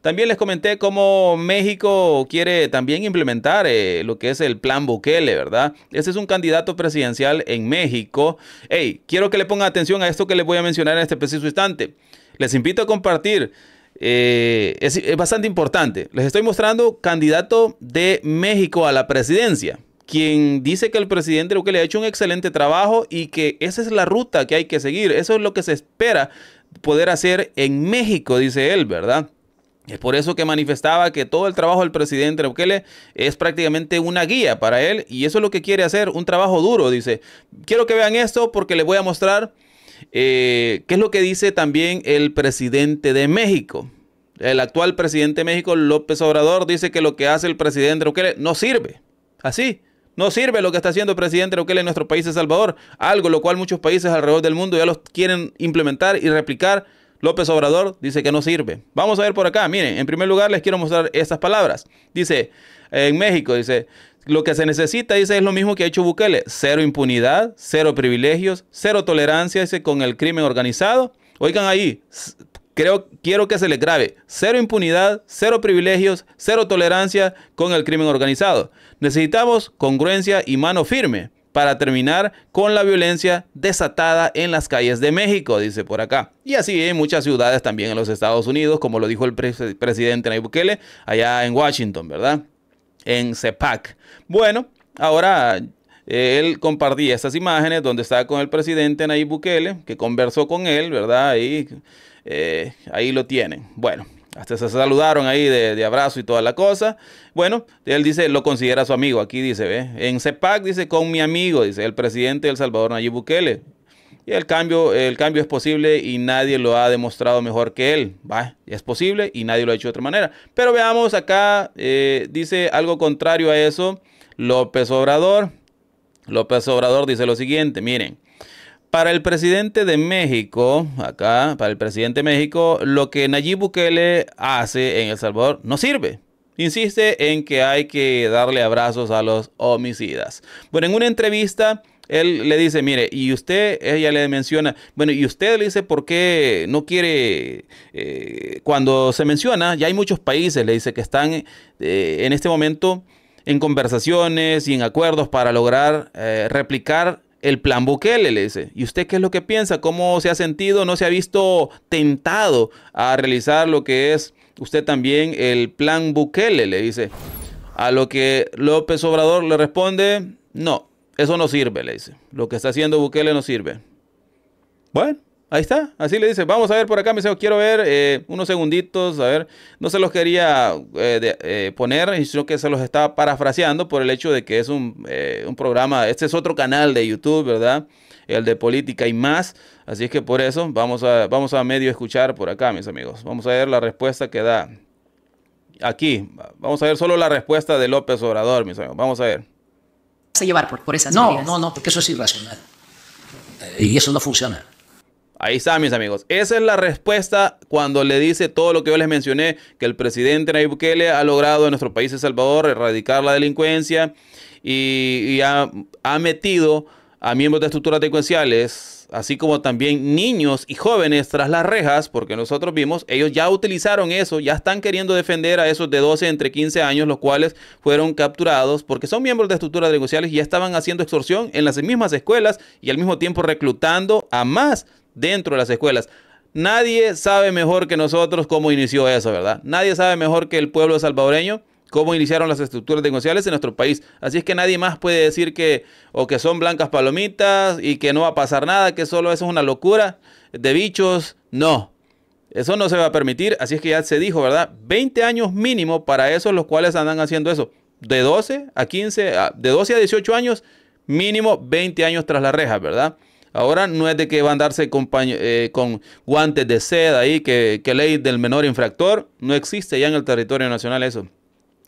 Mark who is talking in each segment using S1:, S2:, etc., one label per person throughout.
S1: También les comenté cómo México quiere también implementar eh, lo que es el plan Bukele, ¿verdad? Ese es un candidato presidencial en México. Hey, quiero que le pongan atención a esto que les voy a mencionar en este preciso instante. Les invito a compartir. Eh, es, es bastante importante. Les estoy mostrando candidato de México a la presidencia quien dice que el presidente Bukele ha hecho un excelente trabajo y que esa es la ruta que hay que seguir. Eso es lo que se espera poder hacer en México, dice él, ¿verdad? Es por eso que manifestaba que todo el trabajo del presidente Bukele es prácticamente una guía para él y eso es lo que quiere hacer, un trabajo duro. Dice, quiero que vean esto porque les voy a mostrar eh, qué es lo que dice también el presidente de México. El actual presidente de México, López Obrador, dice que lo que hace el presidente Bukele no sirve. Así, no sirve lo que está haciendo el presidente Bukele en nuestro país, El Salvador. Algo lo cual muchos países alrededor del mundo ya los quieren implementar y replicar López Obrador dice que no sirve. Vamos a ver por acá. Miren, en primer lugar les quiero mostrar estas palabras. Dice, en México, dice, lo que se necesita, dice, es lo mismo que ha hecho Bukele. Cero impunidad, cero privilegios, cero tolerancia, dice, con el crimen organizado. Oigan ahí, creo, quiero que se les grabe. Cero impunidad, cero privilegios, cero tolerancia con el crimen organizado. Necesitamos congruencia y mano firme para terminar con la violencia desatada en las calles de México, dice por acá. Y así en muchas ciudades también en los Estados Unidos, como lo dijo el presidente Nayib Bukele allá en Washington, ¿verdad? En CEPAC. Bueno, ahora eh, él compartía estas imágenes donde está con el presidente Nayib Bukele, que conversó con él, ¿verdad? ahí eh, lo tienen. Bueno, hasta se saludaron ahí de, abrazo y toda la cosa. Bueno, él dice, lo considera su amigo. Aquí dice, ¿ve? En CEPAC dice, con mi amigo, dice el presidente de El Salvador, Nayib Bukele. Y el cambio, el cambio es posible y nadie lo ha demostrado mejor que él. Va, es posible y nadie lo ha hecho de otra manera. Pero veamos acá, eh, dice algo contrario a eso López Obrador. López Obrador dice lo siguiente, miren. Para el presidente de México, acá, para el presidente de México, lo que Nayib Bukele hace en El Salvador no sirve. Insiste en que hay que darle abrazos a los homicidas. Bueno, en una entrevista él le dice, mire, y usted, ella le menciona, bueno, y usted le dice por qué no quiere, eh, cuando se menciona, ya hay muchos países, le dice, que están eh, en este momento en conversaciones y en acuerdos para lograr eh, replicar el plan Bukele, le dice. ¿Y usted qué es lo que piensa? ¿Cómo se ha sentido? ¿No se ha visto tentado a realizar lo que es usted también el plan Bukele? Le dice. A lo que López Obrador le responde, no, eso no sirve, le dice. Lo que está haciendo Bukele no sirve. Bueno, Ahí está, así le dice, vamos a ver por acá, mis amigos. quiero ver eh, unos segunditos, a ver, no se los quería eh, eh, poner, sino que se los estaba parafraseando por el hecho de que es un, programa, este es otro canal de YouTube, ¿verdad? El de política y más, así es que por eso vamos a, vamos a medio escuchar por acá, mis amigos, vamos a ver la respuesta que da aquí, vamos a ver solo la respuesta de López Obrador, mis amigos, vamos a ver. llevar por, por no, no, no, porque eso es irracional y eso no funciona. Ahí está, mis amigos. Esa es la respuesta cuando le dice todo lo que yo les mencioné, que el presidente Nayib Bukele ha logrado en nuestro país, El Salvador, erradicar la delincuencia y, ha, ha metido a miembros de estructuras delincuenciales, así como también niños y jóvenes tras las rejas, porque nosotros vimos, ellos ya utilizaron eso, ya están queriendo defender a esos de 12 entre 15 años, los cuales fueron capturados porque son miembros de estructuras delincuenciales y ya estaban haciendo extorsión en las mismas escuelas y al mismo tiempo reclutando a más dentro de las escuelas. Nadie sabe mejor que nosotros cómo inició eso, ¿verdad? Nadie sabe mejor que el pueblo salvadoreño cómo iniciaron las estructuras negociales en nuestro país. Así es que nadie más puede decir que o que son blancas palomitas y que no va a pasar nada, que solo eso es una locura de bichos. No, eso no se va a permitir. Así es que ya se dijo, ¿verdad? 20 años mínimo para esos los cuales andan haciendo eso. De 12 a 15, de 12 a 18 años, mínimo 20 años tras la reja, ¿verdad? Ahora no es de que van a darse eh, con, guantes de seda ahí, que, ley del menor infractor, no existe ya en el territorio nacional eso.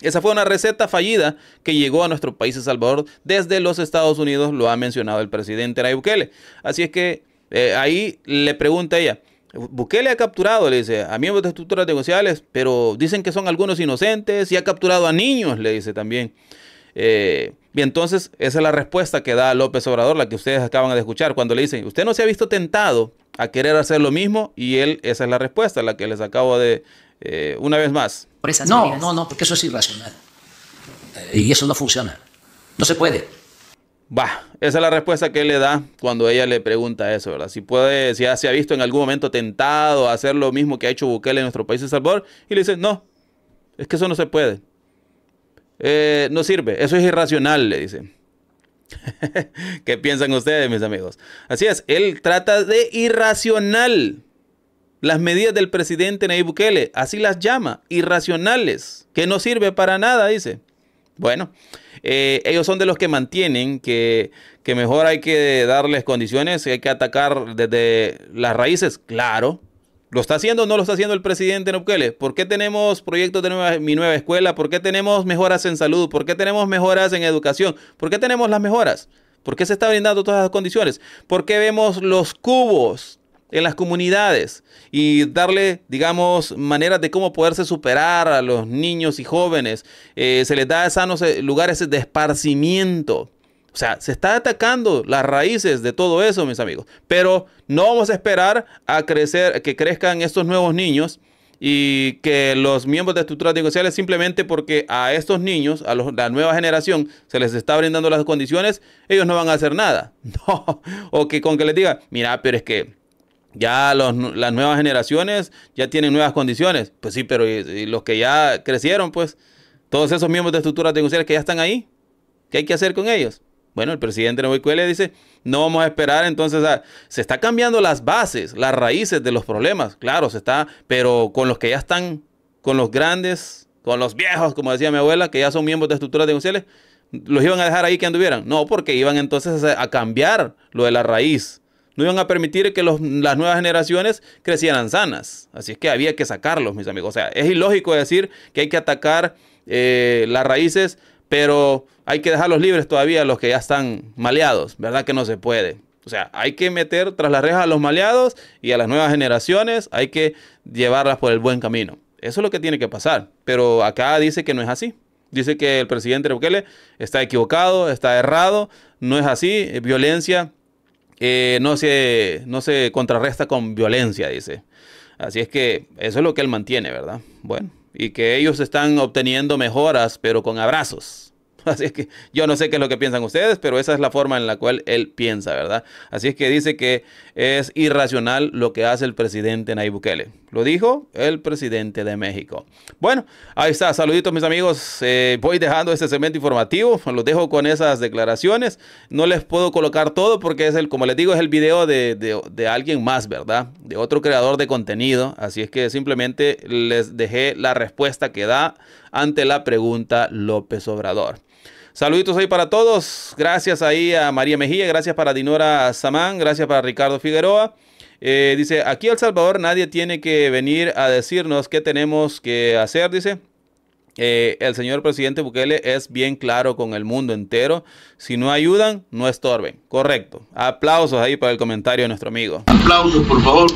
S1: Esa fue una receta fallida que llegó a nuestro país, El Salvador, desde los Estados Unidos, lo ha mencionado el presidente Nayib Bukele. Así es que eh, ahí le pregunta ella, Bukele ha capturado, le dice, a miembros de estructuras negociales, pero dicen que son algunos inocentes y ha capturado a niños, le dice también. Eh, y entonces esa es la respuesta que da López Obrador, la que ustedes acaban de escuchar, cuando le dicen, usted no se ha visto tentado a querer hacer lo mismo y él, esa es la respuesta, la que les acabo de, eh, una vez más. no, no, no, porque eso es irracional. Eh, y eso no funciona. No se puede. Va, esa es la respuesta que él le da cuando ella le pregunta eso, ¿verdad? Si puede, si ya se ha visto en algún momento tentado a hacer lo mismo que ha hecho Bukele en nuestro país, de Salvador, y le dice, no, es que eso no se puede. Eh, no sirve, eso es irracional, le dice. ¿Qué piensan ustedes, mis amigos? Así es, él trata de irracional las medidas del presidente Nayib Bukele, así las llama, irracionales, que no sirve para nada, dice. Bueno, eh, ellos son de los que mantienen que, mejor hay que darles condiciones, hay que atacar desde las raíces, claro, ¿Lo está haciendo o no lo está haciendo el presidente Nukele? ¿Por qué tenemos proyectos de mi nueva escuela? ¿Por qué tenemos mejoras en salud? ¿Por qué tenemos mejoras en educación? ¿Por qué tenemos las mejoras? ¿Por qué se está brindando todas las condiciones? ¿Por qué vemos los cubos en las comunidades y darle, digamos, maneras de cómo poderse superar a los niños y jóvenes? Eh, se les da sanos lugares de esparcimiento o sea, se está atacando las raíces de todo eso, mis amigos. Pero no vamos a esperar a crecer, que crezcan estos nuevos niños y que los miembros de estructuras negociales simplemente porque a estos niños, a la nueva generación, se les está brindando las condiciones, ellos no van a hacer nada. No, o que con que les diga, mira, pero es que ya las nuevas generaciones ya tienen nuevas condiciones. Pues sí, pero los que ya crecieron, pues, todos esos miembros de estructuras negociales que ya están ahí, ¿qué hay que hacer con ellos? Bueno, el presidente de le dice, no vamos a esperar, entonces se está cambiando las bases, las raíces de los problemas, claro, se está, pero con los que ya están, con los grandes, con los viejos, como decía mi abuela, que ya son miembros de estructuras negociales, los iban a dejar ahí que anduvieran. No, porque iban entonces a, cambiar lo de la raíz. No iban a permitir que las nuevas generaciones crecieran sanas. Así es que había que sacarlos, mis amigos. O sea, es ilógico decir que hay que atacar eh, las raíces, pero hay que dejarlos libres todavía los que ya están maleados, ¿verdad? Que no se puede. O sea, hay que meter tras las rejas a los maleados y a las nuevas generaciones, hay que llevarlas por el buen camino. Eso es lo que tiene que pasar. Pero acá dice que no es así. Dice que el presidente Bukele está equivocado, está errado, no es así. Eh, violencia eh, no, se, no se contrarresta con violencia, dice. Así es que eso es lo que él mantiene, ¿verdad? Bueno, y que ellos están obteniendo mejoras, pero con abrazos. Así es que yo no sé qué es lo que piensan ustedes, pero esa es la forma en la cual él piensa, ¿verdad? Así es que dice que es irracional lo que hace el presidente Nayib Bukele. Lo dijo el presidente de México. Bueno, ahí está. Saluditos, mis amigos. Eh, voy dejando este segmento informativo. Los dejo con esas declaraciones. No les puedo colocar todo porque es el, como les digo, es el video de, de, de alguien más, ¿verdad? De otro creador de contenido. Así es que simplemente les dejé la respuesta que da ante la pregunta López Obrador. Saluditos ahí para todos. Gracias ahí a María Mejía, gracias para Dinora Samán, gracias para Ricardo Figueroa. Eh, dice, aquí El Salvador nadie tiene que venir a decirnos qué tenemos que hacer, dice. Eh, el señor presidente Bukele es bien claro con el mundo entero. Si no ayudan, no estorben. Correcto. Aplausos ahí para el comentario de nuestro amigo. Aplausos, por favor.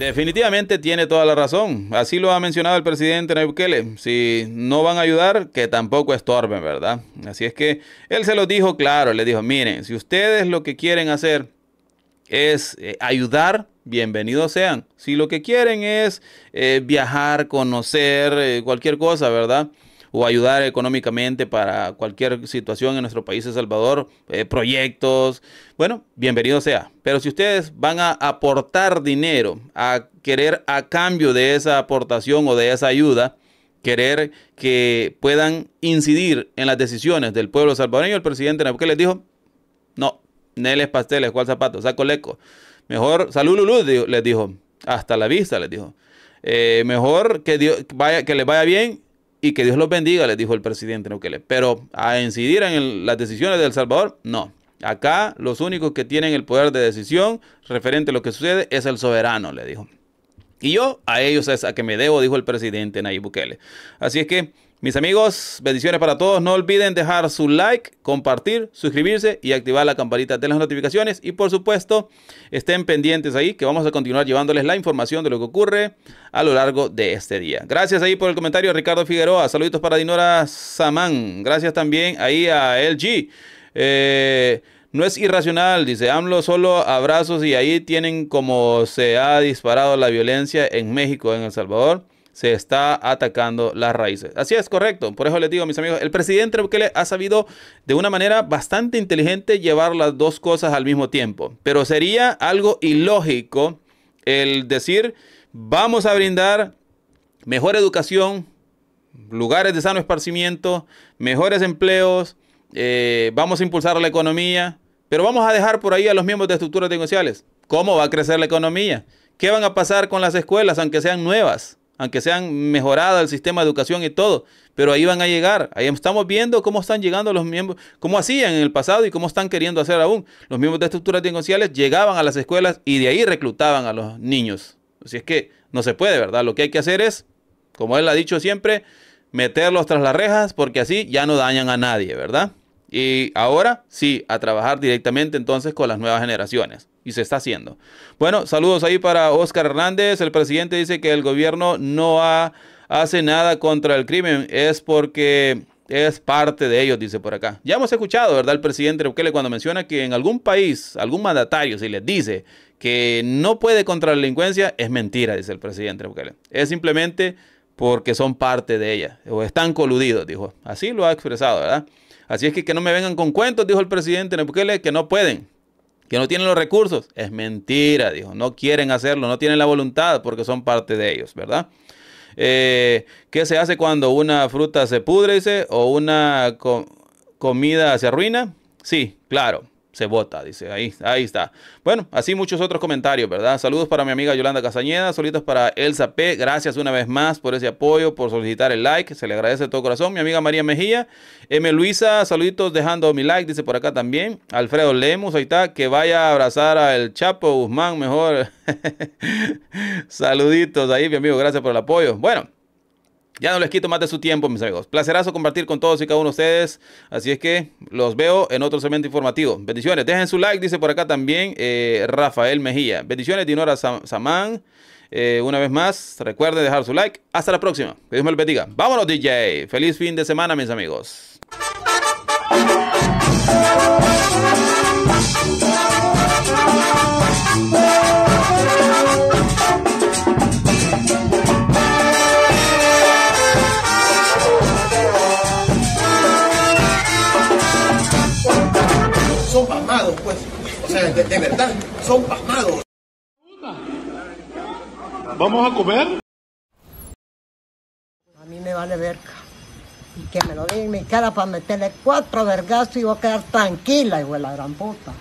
S1: Definitivamente tiene toda la razón. Así lo ha mencionado el presidente Nayib Si no van a ayudar, que tampoco estorben, ¿verdad? Así es que él se lo dijo claro. Le dijo, miren, si ustedes lo que quieren hacer es eh, ayudar, bienvenidos sean. Si lo que quieren es eh, viajar, conocer, eh, cualquier cosa, ¿verdad? o ayudar económicamente para cualquier situación en nuestro país, El Salvador, eh, proyectos, bueno, bienvenido sea. Pero si ustedes van a aportar dinero, a querer a cambio de esa aportación o de esa ayuda, querer que puedan incidir en las decisiones del pueblo salvadoreño, el presidente ¿qué les dijo, no, neles pasteles, cuál zapato, saco leco. Mejor, salud Lulú, les dijo, hasta la vista, les dijo. Eh, mejor que, Dios, vaya, que les vaya bien y que Dios los bendiga, le dijo el presidente Bukele, Pero a incidir en las decisiones de El Salvador, no. Acá los únicos que tienen el poder de decisión referente a lo que sucede es el soberano, le dijo. Y yo a ellos es a que me debo, dijo el presidente Nayib Bukele. Así es que mis amigos, bendiciones para todos. No olviden dejar su like, compartir, suscribirse y activar la campanita de las notificaciones. Y por supuesto, estén pendientes ahí que vamos a continuar llevándoles la información de lo que ocurre a lo largo de este día. Gracias ahí por el comentario, Ricardo Figueroa. Saluditos para Dinora Samán. Gracias también ahí a LG. Eh, no es irracional, dice AMLO, solo abrazos y ahí tienen como se ha disparado la violencia en México, en El Salvador se está atacando las raíces. Así es, correcto. Por eso les digo, mis amigos, el presidente Bukele ha sabido de una manera bastante inteligente llevar las dos cosas al mismo tiempo. Pero sería algo ilógico el decir, vamos a brindar mejor educación, lugares de sano esparcimiento, mejores empleos, eh, vamos a impulsar la economía, pero vamos a dejar por ahí a los miembros de estructuras negociales. ¿Cómo va a crecer la economía? ¿Qué van a pasar con las escuelas, aunque sean nuevas? aunque sean mejoradas el sistema de educación y todo, pero ahí van a llegar. Ahí estamos viendo cómo están llegando los miembros, cómo hacían en el pasado y cómo están queriendo hacer aún. Los miembros de estructuras denunciales llegaban a las escuelas y de ahí reclutaban a los niños. Así es que no se puede, ¿verdad? Lo que hay que hacer es, como él ha dicho siempre, meterlos tras las rejas porque así ya no dañan a nadie, ¿verdad? Y ahora sí, a trabajar directamente entonces con las nuevas generaciones. Y se está haciendo. Bueno, saludos ahí para Oscar Hernández. El presidente dice que el gobierno no ha, hace nada contra el crimen. Es porque es parte de ellos, dice por acá. Ya hemos escuchado, ¿verdad? El presidente Bukele cuando menciona que en algún país, algún mandatario, si les dice que no puede contra la delincuencia, es mentira, dice el presidente Bukele. Es simplemente porque son parte de ella o están coludidos, dijo. Así lo ha expresado, ¿verdad? Así es que que no me vengan con cuentos, dijo el presidente Nebukele, que no pueden, que no tienen los recursos. Es mentira, dijo. No quieren hacerlo, no tienen la voluntad porque son parte de ellos, ¿verdad? Eh, ¿Qué se hace cuando una fruta se pudre, o una comida se arruina? Sí, claro se vota, dice. Ahí, ahí está. Bueno, así muchos otros comentarios, ¿verdad? Saludos para mi amiga Yolanda Casañeda, saludos para Elsa P. Gracias una vez más por ese apoyo, por solicitar el like. Se le agradece de todo corazón. Mi amiga María Mejía, M. Luisa, saluditos dejando mi like, dice por acá también. Alfredo lemos ahí está, que vaya a abrazar al Chapo Guzmán mejor. saluditos ahí, mi amigo, gracias por el apoyo. Bueno. Ya no les quito más de su tiempo, mis amigos. Placerazo compartir con todos y cada uno de ustedes. Así es que los veo en otro segmento informativo. Bendiciones. Dejen su like, dice por acá también eh, Rafael Mejía. Bendiciones, Dinora Samán. Eh, una vez más, recuerden dejar su like. Hasta la próxima. Que Dios me lo bendiga. Vámonos, DJ. Feliz fin de semana, mis amigos. son pasmados, pues. O sea, de, verdad, son pasmados. ¿Vamos a comer? A mí me vale verga. Y que me lo den en mi cara para meterle cuatro vergazos y voy a quedar tranquila, igual la gran puta.